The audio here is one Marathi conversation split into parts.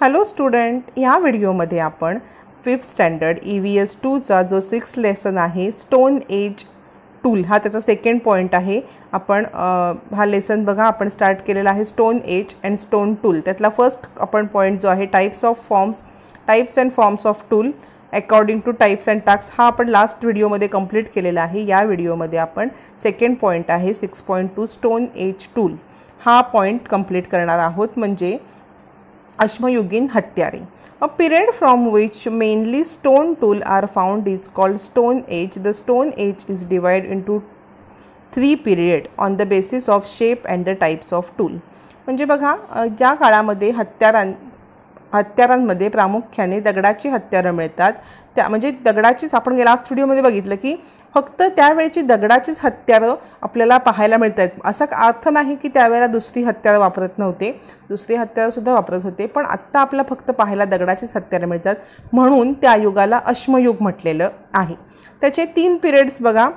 हॅलो स्टुडंट ह्या व्हिडिओमध्ये आपण fifth standard E V S टूचा जो सिक्स लेसन आहे स्टोन एज टूल हा त्याचा सेकंड पॉईंट आहे आपण हा लेसन बघा आपण स्टार्ट केलेला आहे stone age and stone tool त्यातला फर्स्ट आपण पॉईंट जो आहे types of forms types and forms of tool according to types and task हा आपण लास्ट व्हिडिओमध्ये कंप्लीट केलेला आहे या व्हिडिओमध्ये आपण सेकंड पॉईंट आहे six point two stone age tool हा पॉईंट कंप्लीट करणार आहोत म्हणजे अश्मयुगीन हत्यारे a period from which mainly stone tool are found is called stone age the stone age is divide into three period on the basis of shape and the types of tool म्हणजे बघा ज्या काळामध्ये हत्यारां हत्यारांमध्ये प्रामुख्याने दगडाची हत्यारं मिळतात त्या म्हणजे दगडाचीच आपण गेला स्टुडिओमध्ये बघितलं की फक्त त्यावेळेची दगडाचीच हत्यारं आपल्याला पाहायला मिळत आहेत असा अर्थ नाही की त्यावेळेला दुसरी हत्यारं वापरत नव्हते दुसरी हत्यारंसुद्धा वापरत होते पण आत्ता आपल्याला फक्त पाहायला दगडाचीच हत्यारं मिळतात म्हणून त्या युगाला अश्मयुग म्हटलेलं आहे त्याचे तीन पिरियड्स बघा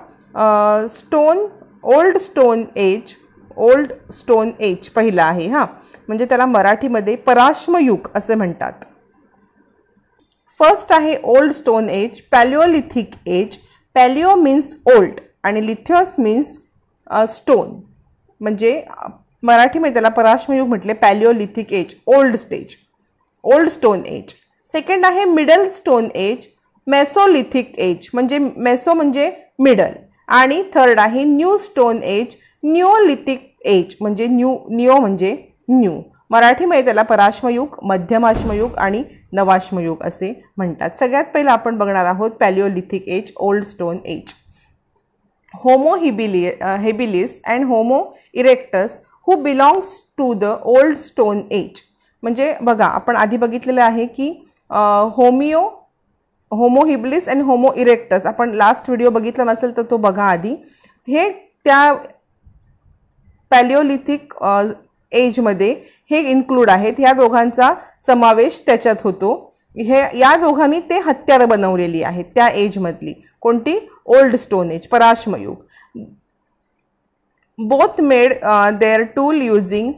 stone old stone age old stone age पहिला आहे हां म्हणजे त्याला मराठीमध्ये पराश्मयुग असे म्हणतात फर्स्ट आहे old stone age palaeolithic age palaeo means old आणि लिथिओस मीन्स स्टोन म्हणजे मराठीमध्ये त्याला पराश्मयुग म्हटले palaeolithic age old stage old stone age second आहे middle stone age mesolithic age म्हणजे मेसो म्हणजे मिडल आणि थर्ड आहे new stone age neolithic age म्हणजे न्यू न्यू म्हणजे न्यू मराठीमध्ये त्याला पराश्मयुग मध्यमाश्मयुग आणि नवाश्मयुग असे म्हणतात सगळ्यात पहिलं आपण बघणार आहोत palaeolithic age old stone age homo habili habilis and homo erectus who belongs to the old stone age म्हणजे बघा आपण आधी बघितलेलं आहे की homeo homo habilis and homo erectus आपण लास्ट व्हिडिओ बघितला नसेल तर तो बघा आधी हे त्या पॅलिओलिथिक एजमध्ये हे इन्क्लूड आहेत ह्या दोघांचा समावेश त्याच्यात होतो हे या दोघांनी ते हत्यारं बनवलेली आहेत त्या एजमधली कोणती ओल्ड स्टोन एज पराश्मयुग both made their tool using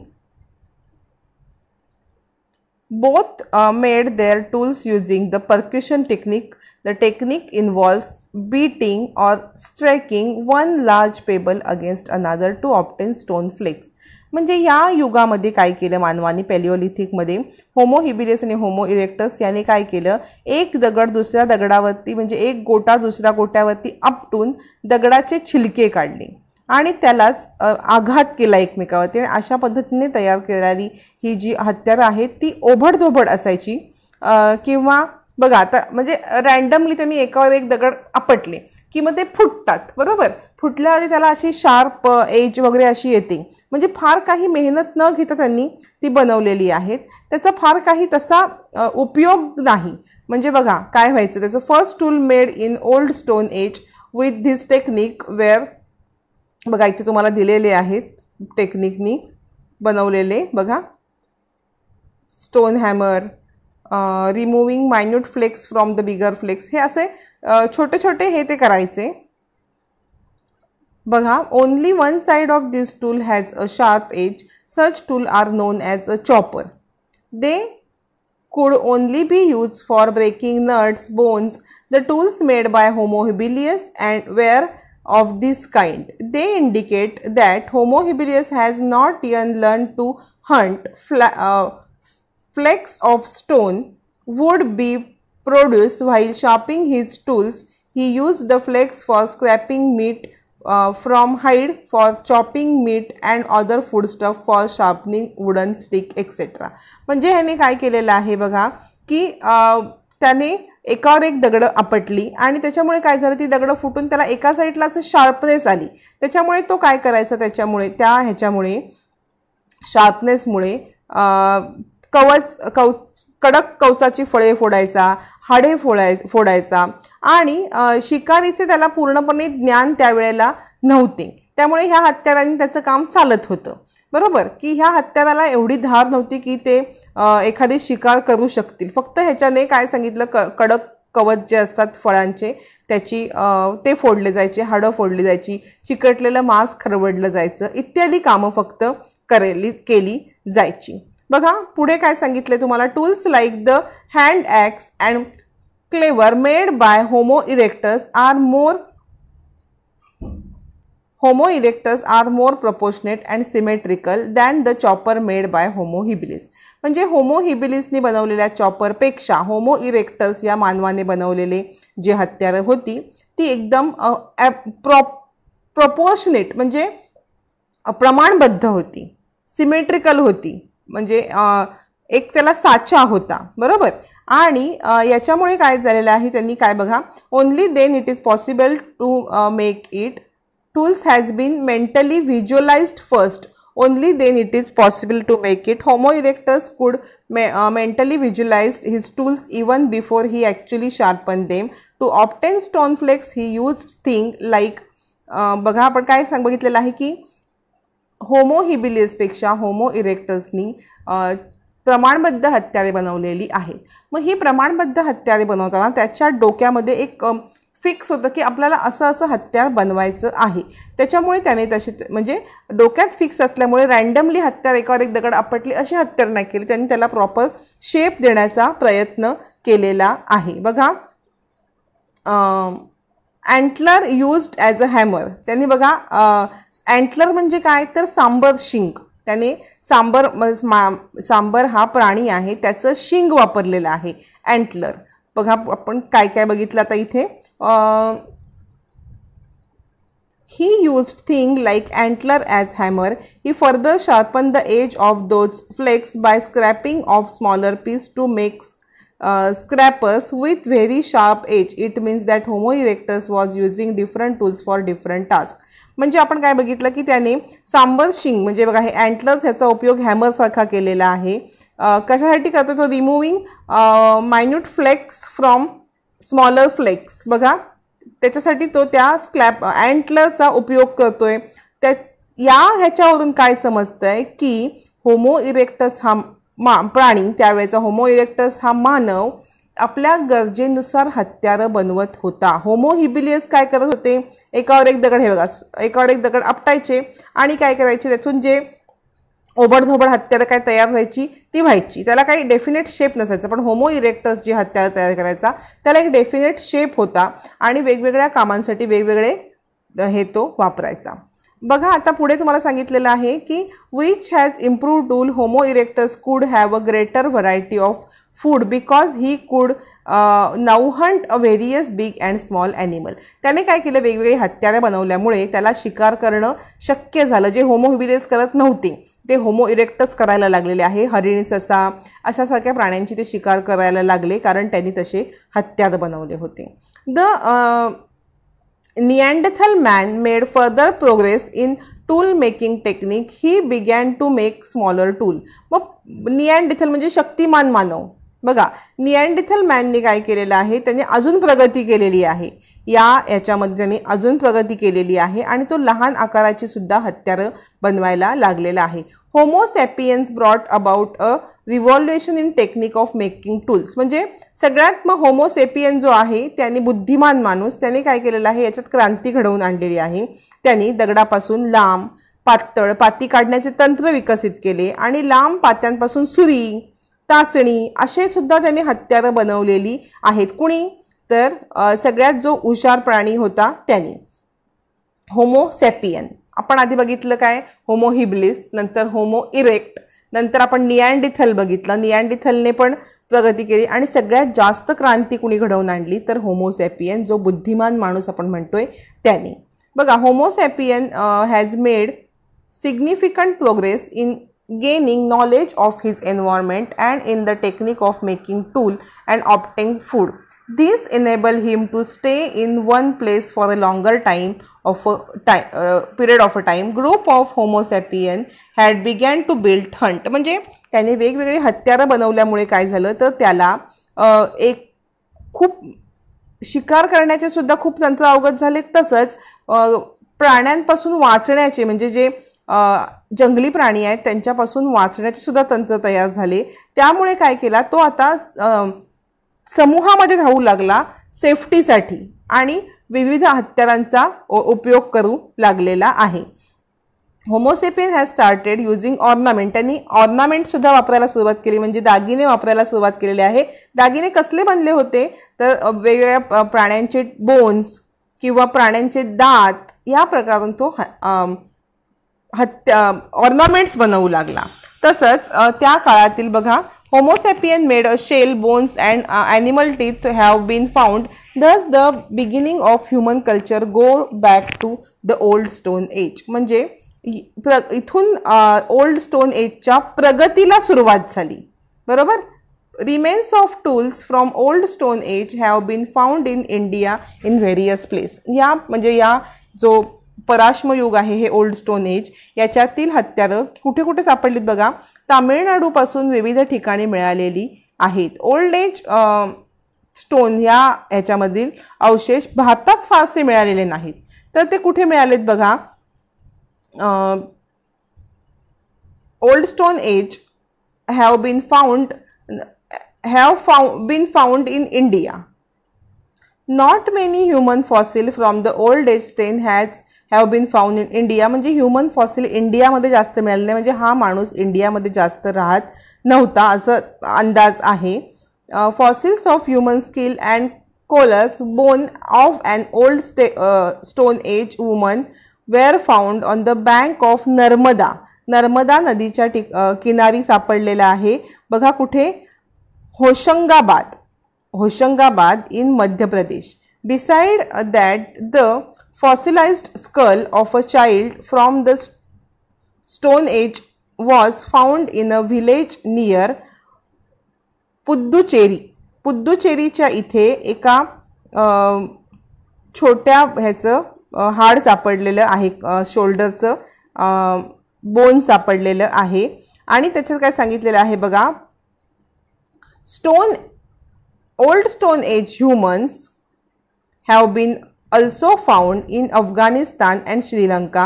Both uh, made their tools using the percussion technique. The technique involves beating or striking one large pebble against another to obtain stone flakes. म्हणजे या युगामध्ये काय केलं मानवाने पॅलिओलिथिकमध्ये होमो हिबिलियस आणि होमो इरेक्टस याने काय केलं एक दगड दुसऱ्या दगडावरती म्हणजे एक गोटा दुसऱ्या गोट्यावरती आपटून दगडाचे छिलके काढले आणि त्यालाच आघात केला एकमेकावरती आणि अशा पद्धतीने तयार केलेली ही जी हत्यारं आहेत ती ओबडधोबड असायची किंवा बघा आता म्हणजे रँडमली त्यांनी एकावर एक दगड आपटले की मग ते फुटतात बरोबर फुटल्यावर त्याला अशी शार्प एज वगैरे अशी येते म्हणजे फार काही मेहनत न घेता त्यांनी ती बनवलेली आहेत त्याचा फार काही तसा उपयोग नाही म्हणजे बघा काय व्हायचं त्याचं first tool made in old stone age with this technique where बघा इथे तुम्हाला दिलेले आहेत टेक्निकनी बनवलेले बघा stone hammer removing minute flakes from the bigger flakes हे असे छोटे छोटे हे ते करायचे बघा only one side of this tool has a sharp edge such tool are known as a chopper they could only be use for breaking nuts bones the tools made bye होमोहिबिलियस and were of this kind. They indicate that Homo habilis has not yet learned to hunt. Uh, flecks of stone would be produced while sharpening his tools. He used the flecks for scraping meat uh, from hide for chopping meat and other foodstuff for sharpening wooden stick etc. म्हणजे ह्याने काय केलेलं आहे ki की त्याने एकावर एक दगडं आपटली आणि त्याच्यामुळे काय झालं ती दगडं फुटून त्याला एका साईडला असं शार्पनेस आली त्याच्यामुळे तो काय करायचा त्याच्यामुळे त्या ह्याच्यामुळे शार्पनेसमुळे कवच कव कडक कवचाची फळे फोडायचा हाडे फोडाय फोडायचा आणि शिकारीचे त्याला पूर्णपणे ज्ञान त्यावेळेला नव्हते त्यामुळे ह्या हत्याव्याने त्याचं काम चालत होतं बरोबर की ह्या हत्याव्याला एवढी धार नव्हती की ते एखादी शिकार करू शकतील फक्त ह्याच्याने काय सांगितलं क कडक कवच जे असतात फळांचे त्याची ते फोडले जायचे हाडं फोडली जायची चिकटलेलं मांस खरवडलं जायचं इत्यादी कामं फक्त करेली केली जायची बघा पुढे काय सांगितले तुम्हाला tools like the hand axe and cleaver made by homo erectus are more homo erectus are more proportionate and symmetrical then the chopper made by homo habilis म्हणजे होमो बनवलेल्या चॉपरपेक्षा होमो इरेक्टस या मानवाने बनवलेले जे हत्यारं होती ती एकदम प्रॉ प्रपोशनेट म्हणजे प्रमाणबद्ध होती सिमेट्रिकल होती म्हणजे एक त्याला साचा होता बरोबर आणि याच्यामुळे काय झालेलं आहे त्यांनी काय बघा only then it is possible to make it tools has been mentally visualised first only then it is possible to make it homo erectus could mentally visualise his tools even before he actually sharpen them to obtain stone flakes he use thing like बघा आपण काय सांग बघितलेलं आहे की होमो हिबिलियसपेक्षा होमो इरेक्टर्सनी प्रमाणबद्ध हत्यारे बनवलेली आहेत मग ही प्रमाणबद्ध हत्यारे बनवताना त्याच्या डोक्यामध्ये एक फिक्स होतं की आपल्याला असं असं हत्यार बनवायचं आहे त्याच्यामुळे त्याने तशी म्हणजे डोक्यात फिक्स असल्यामुळे रँडमली हत्यार एकावर एक दगड आपटली अशी हत्यार नाही केली त्यांनी त्याला प्रॉपर शेप देण्याचा प्रयत्न केलेला आहे बघा antler used as a hammer त्यांनी बघा अँटलर म्हणजे काय तर सांबर शिंग त्याने सांबर मा सांबर हा प्राणी आहे त्याचं शिंग वापरलेलं आहे अँटलर बघा आपण काय काय बघितलं आता इथे he used thing like antler as hammer he further sharpen the edge of those flakes by scraping off smaller piece to make scrapers with very sharp edge it means that homo erectus was using different tools for different task म्हणजे आपण काय बघितलं की त्याने सांबर शिंग म्हणजे बघा हे अँटलर्स ह्याचा उपयोग हॅमरसारखा केलेला आहे कशासाठी करतो तो removing minute flakes from smaller flakes बघा त्याच्यासाठी तो त्या स्क्लॅप अँटलरचा उपयोग करतोय त्या या ह्याच्यावरून काय समजतं आहे की होमो इरेक्टस हा मा प्राणी त्यावेळेचा होमो इरेक्टस हा मानव आपल्या गरजेनुसार हत्यारं बनवत होता होमो हिबिलियस काय करत होते एकावर एक दगड हे बघा एकावर एक दगड आपटायचे आणि काय करायचे त्यातून जे ओबडधोबड हत्यारं काय तयार व्हायची ती व्हायची त्याला काही डेफिनेट शेप नसायचं पण होमो इरेक्टर्स जी हत्यारं तयार करायचा त्याला एक डेफिनेट शेप होता आणि वेगवेगळ्या कामांसाठी वेगवेगळे हे तो वापरायचा बघा आता पुढे तुम्हाला सांगितलेलं आहे की which has improve tool homo erectus could have a greater variety of food because he could uh, hunt various various big small small animal त्याने काय केलं वेगवेगळी हत्यारे बनवल्यामुळे त्याला शिकार करणं शक्य झालं जे होमोहिबिलेस करत नव्हते ते होमो इरेक्टच करायला लागलेले आहे हरिणी ससा अशासारख्या प्राण्यांची ते शिकार करायला लागले कारण त्यांनी तसे हत्यार बनवले होते the Neanderthal man made further progress in tool making technique he began to make smaller tool मग नियँडिथल म्हणजे शक्तिमान मानव बघा नियंडिथल मॅनने काय केलेलं आहे त्याने अजून प्रगती केलेली आहे या याच्यामध्ये त्यांनी अजून प्रगती केलेली आहे आणि तो लहान आकाराची सुद्धा हत्यारं बनवायला लागलेला आहे homo sapiens brought about a revolution in technique of making tools म्हणजे सगळ्यात मग होमोसेपियन जो आहे त्याने बुद्धिमान माणूस त्याने काय केलेलं आहे याच्यात क्रांती घडवून आणलेली आहे त्यांनी दगडापासून लांब पातळ पाती काढण्याचे तंत्र विकसित केले आणि लांब पात्यांपासून सुरी तासणी असे सुद्धा त्यांनी हत्यारं बनवलेली आहेत कुणी तर सगळ्यात जो हुशार प्राणी होता त्याने होमोसेपियन आपण आधी बघितलं काय होमो हिब्लिस नंतर होमो इरेक्ट नंतर आपण नियांडिथल बघितलं नियांडिथलने पण प्रगती केली आणि सगळ्यात जास्त क्रांती कुणी घडवून आणली तर होमोसेपियन जो बुद्धिमान माणूस आपण म्हणतोय त्याने बघा homo sapien has made significant progress in gaining knowledge of his environment and in the technique of making tool and obtaining food. This enable him to stay in one place for a longer time of a time, uh, period of a time. Group of Homo sapien had began to build hunt. म्हणजे त्याने वेगवेगळी हत्यारं बनवल्यामुळे काय झालं तर त्याला एक खूप शिकार करण्याचे सुद्धा खूप तंत्र अवगत झाले तसंच प्राण्यांपासून वाचण्याचे म्हणजे जे जंगली प्राणी आहेत त्यांच्यापासून वाचण्याचे सुद्धा तंत्र तयार झाले त्यामुळे काय केला तो आता समूहामध्ये राहू लागला सेफ्टीसाठी आणि विविध हत्यारांचा उपयोग करू लागलेला आहे homo sapien has started using ornament त्यांनी ऑर्नामेंटसुद्धा वापरायला सुरुवात केली म्हणजे दागिने वापरायला सुरुवात केलेली आहे दागिने कसले बनले होते तर वेगवेगळ्या प्राण्यांचे बोन्स किंवा प्राण्यांचे दात या प्रकारून तो हत्या ऑर्नामेंट्स बनवू लागला तसंच त्या काळातील बघा homo sapien made a shell bones and animal teeth have been found thus the beginning of human culture go back to the old stone age म्हणजे प्र इथून ओल्ड स्टोन एजच्या प्रगतीला सुरुवात झाली बरोबर remains of tools from old stone age have been found in India in various place या म्हणजे या जो पराश्मयुग आहे हे ओल्ड स्टोन एज याच्यातील हत्यारं कुठे कुठे सापडलीत बघा तामिळनाडूपासून विविध ठिकाणी मिळालेली आहेत ओल्ड एज स्टोन ह्या ह्याच्यामधील अवशेष भारतात फारसे मिळालेले नाहीत तर ते कुठे मिळालेत बघा old stone age have been found have फाउ been found in India not many human fossil from the old age stone has have been found in India म्हणजे ह्युमन फॉसिल इंडियामध्ये जास्त मिळालं नाही म्हणजे हा माणूस इंडियामध्ये जास्त राहत नव्हता असं अंदाज आहे fossils of human skull and collar bone of and old stone stone age woman were found on the bank of Narmada Narmada नदीच्या टिक किनारी सापडलेला आहे बघा कुठे Hoshangabad Hoshangabad in Madhya Pradesh beside that the fossilized skull of a child from the Stone Age was found in a village near Puducherry पुद्दुचेरीच्या इथे एका छोट्या ह्याचं हाड सापडलेलं आहे शोल्डरचं बोन सापडलेलं आहे आणि त्याच्यात काय सांगितलेलं आहे बघा stone old stone age humans have been also found in Afghanistan and Sri Lanka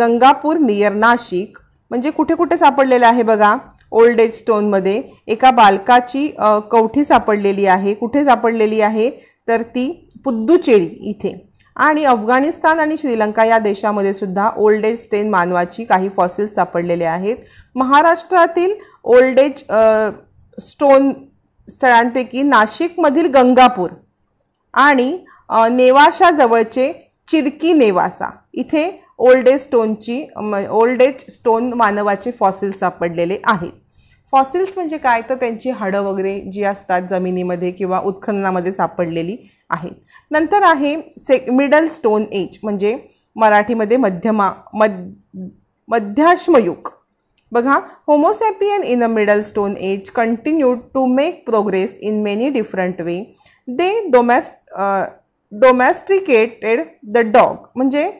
Gangapur near Nashik म्हणजे कुठे कुठे सापडलेलं आहे बघा ओल्ड एज स्टोनमध्ये एका बालकाची कवठी सापडलेली आहे कुठे सापडलेली आहे तर ती पुद्दुचेरी इथे आणि अफगाणिस्तान आणि श्रीलंका या देशामध्ये सुद्धा ओल्ड एज स्टेन मानवाची काही फॉसिल्स सापडलेले आहेत महाराष्ट्रातील ओल्ड एज स्टोन स्थळांपैकी नाशिकमधील गंगापूर आणि नेवाशाजवळचे चिरकी नेवासा इथे ओल्ड एज स्टोनची ओल्ड एज स्टोन मानवाचे फॉसिल्स सापडलेले आहेत फॉसिल्स म्हणजे काय तर त्यांची हाडं वगैरे जी असतात जमिनीमध्ये किंवा उत्खननामध्ये सापडलेली आहेत नंतर आहे से मिडल स्टोन एज म्हणजे मराठीमध्ये मध्यमा मध्य मध्याश्मयुग बघा homo sapien in a middle stone age continue to make progress in many different way they डोमॅस्ट डोमॅस्टिकेटेड द डॉग म्हणजे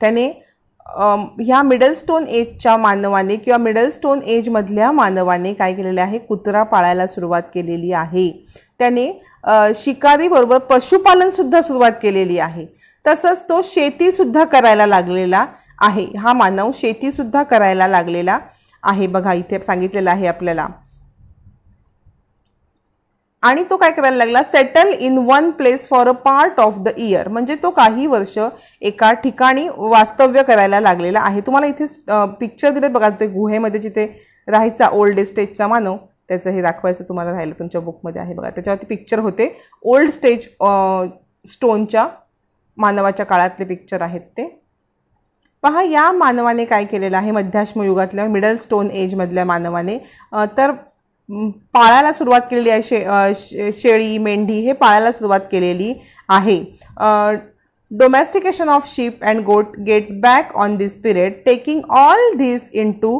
त्याने ह्या मिडल स्टोन एजच्या मानवाने किंवा मिडल स्टोन एजमधल्या मानवाने काय केलेले आहे कुत्रा पाळायला सुरुवात केलेली आहे त्याने शिकारीबरोबर पशुपालनसुद्धा सुरुवात केलेली आहे तसंच तो शेतीसुद्धा करायला लागलेला आहे हा मानव शेतीसुद्धा करायला लागलेला आहे बघा इथे सांगितलेलं आहे आपल्याला आणि तो काय करायला लागला settle in one place for a part of the year म्हणजे तो काही वर्ष एका ठिकाणी वास्तव्य करायला लागलेला आहे तुम्हाला इथे पिक्चर दिले बघा तो गुहेमध्ये जिथे राहायचा ओल्ड स्टेजचा मानव त्याचं हे दाखवायचं तुम्हाला राहिलं तुमच्या बुकमध्ये आहे बघा त्याच्यावरती पिक्चर होते ओल्ड स्टेज स्टोनच्या मानवाच्या काळातले पिक्चर आहेत ते पहा या मानवाने काय केलेलं आहे मध्याश्मयुगातल्या मिडल स्टोन एजमधल्या मानवाने तर पाळायला सुरुवात केलेली आहे शे शेळी मेंढी हे पाळायला सुरुवात केलेली आहे domestication of sheep and goat get back on this period taking all this into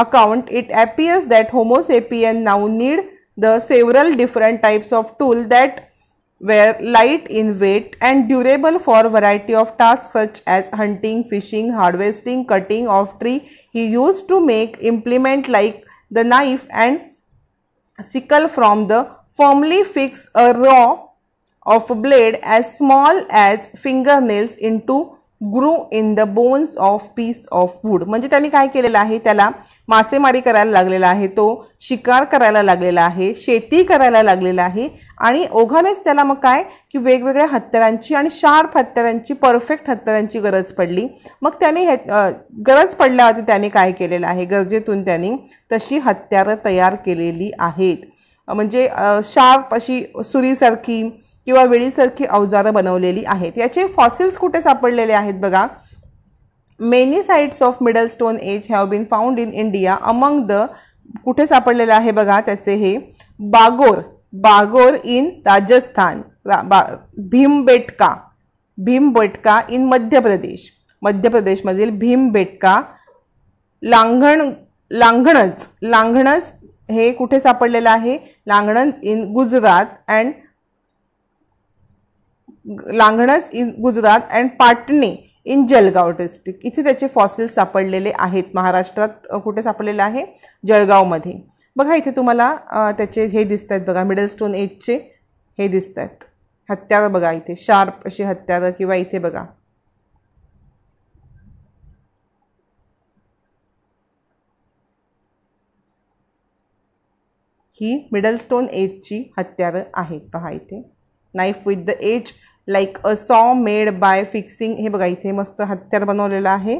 account it appears that homo sapien now need the several different types of tool that were light in weight and durable for variety of tasks such as hunting, fishing, harvesting, cutting of tree. He used to make implement like the knife and sickle from the firmly fix a raw of blade as small as fingernails into groove in the bones of piece of wood म्हणजे त्यांनी काय केलेलं आहे त्याला मासेमारी करायला लागलेला आहे तो शिकार करायला लागलेला आहे शेती करायला लागलेला आहे आणि ओघानेच त्याला मग काय की वेगवेगळ्या हत्यारांची आणि शार्प हत्यारांची परफेक्ट हत्यारांची गरज पडली मग त्याने हे गरज पडल्यावरती त्याने काय केलेलं आहे गरजेतून त्यांनी तशी हत्यारं तयार केलेली आहेत म्हणजे शार्प अशी सुरीसारखी किंवा वेळीसारखी अवजारं बनवलेली आहेत याचे फॉसिल्स कुठे सापडलेले आहेत बघा many sites of middle stone age have been found in India among the कुठे सापडलेलं आहे बघा त्याचे हे बागोर बागोर इन राजस्थान बा भीमबेटका भीमबेटका इन मध्य प्रदेश मध्य प्रदेशमधील भीमबेटका लांगण लांघणच लांघणच हे कुठे सापडलेलं आहे Langhnaj in Gujarat and Langhnaj in Gujarat and Patne in Jalgaon district इथे त्याचे फॉसिल्स सापडलेले आहेत महाराष्ट्रात कुठे सापडलेलं आहे जळगावमध्ये बघा इथे तुम्हाला त्याचे हे दिसत आहेत बघा मिडल स्टोन एजचे हे दिसत आहेत हत्यारं बघा इथे शार्प अशी हत्यारं किंवा इथे बघा ही मिडल स्टोन एजची हत्यारं आहेत पहा इथे knife with the edge like a saw made bye fixing हे बघा इथे मस्त हत्यार बनवलेलं आहे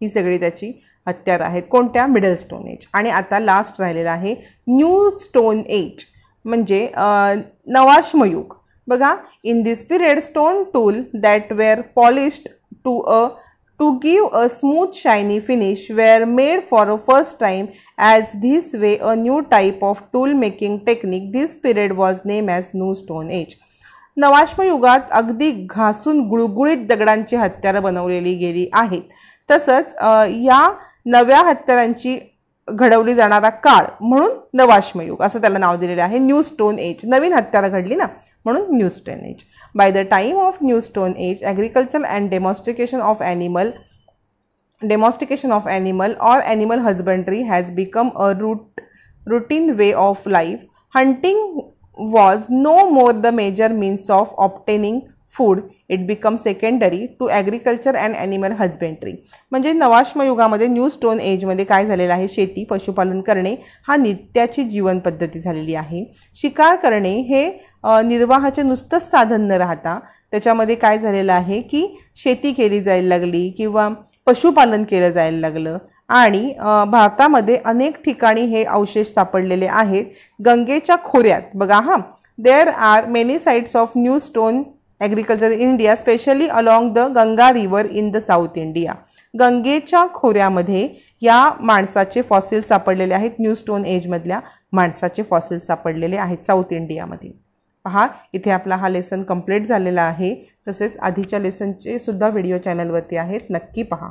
ही सगळी त्याची हत्यार आहेत कोणत्या मिडल स्टोन एज आणि आता लास्ट राहिलेलं आहे न्यू स्टोन एज म्हणजे नवाश्मयुग बघा in this period stone tool that were polished to a to give a smooth shiny finish were made for a first time as this way a new type of tool making technique. This period was named as New Stone Age. नवाश्मयुगात अगदी घासून गुळगुळीत दगडांची हत्यारं बनवलेली गेली आहेत तसंच या नव्या हत्यारांची घडवली जाणारा काळ म्हणून नवाश्मयुग असं त्याला नाव दिलेलं आहे न्यू स्टोन एज नवीन हत्यारं घडली ना म्हणून new stone age by the time of new stone age agriculture and domestication of animal domestication of animal or animal husbandry has become a root routine way of life hunting was no more the major means of obtaining food it become secondary to agriculture and animal husbandry म्हणजे नवाश्म युगामध्ये न्यू स्टोन एजमध्ये काय झालेलं आहे शेती पशुपालन करणे हा नित्याची जीवनपद्धती झालेली आहे शिकार करणे हे निर्वाहाचे नुसतंच साधन न राहता त्याच्यामध्ये काय झालेलं आहे की शेती केली जायला लागली किंवा पशुपालन केलं जायला लागलं आणि भारतामध्ये अनेक ठिकाणी हे अवशेष सापडलेले आहेत गंगेच्या खोऱ्यात बघा हां there are many sides of new stone agriculture India specially along the Ganga river in the south India गंगेच्या खोऱ्यामध्ये या माणसाचे फॉसिल्स सापडलेले आहेत न्यू स्टोन एजमधल्या माणसाचे फॉसिल्स सापडलेले आहेत साऊथ इंडियामध्ये पहा इथे आपला हा लेसन कंप्लीट झालेला आहे तसेच आधीच्या लेसनचे सुद्धा व्हिडिओ चॅनलवरती आहेत नक्की पहा